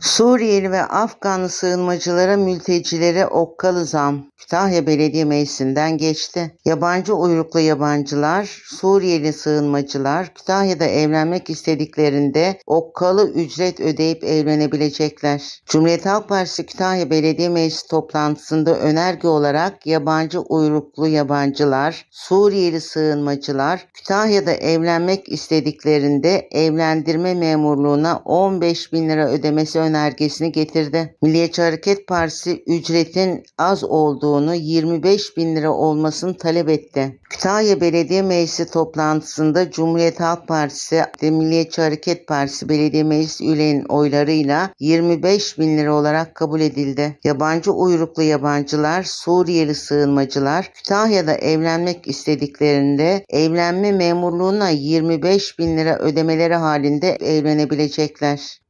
Suriyeli ve Afganlı sığınmacılara, mültecilere okkalı zam Kütahya Belediye Meclisi'nden geçti. Yabancı uyruklu yabancılar, Suriyeli sığınmacılar Kütahya'da evlenmek istediklerinde okkalı ücret ödeyip evlenebilecekler. Cumhuriyet Halk Partisi Kütahya Belediye Meclisi toplantısında önerge olarak yabancı uyruklu yabancılar, Suriyeli sığınmacılar Kütahya'da evlenmek istediklerinde evlendirme memurluğuna 15 bin lira ödemesi önerilmişti önergesini getirdi. Milliyetçi Hareket Partisi ücretin az olduğunu 25 bin lira olmasını talep etti. Kütahya Belediye Meclisi toplantısında Cumhuriyet Halk Partisi ve Milliyetçi Hareket Partisi Belediye Meclis üyelerinin oylarıyla 25 bin lira olarak kabul edildi. Yabancı uyruklu yabancılar, Suriyeli sığınmacılar Kütahya'da evlenmek istediklerinde evlenme memurluğuna 25 bin lira ödemeleri halinde evlenebilecekler.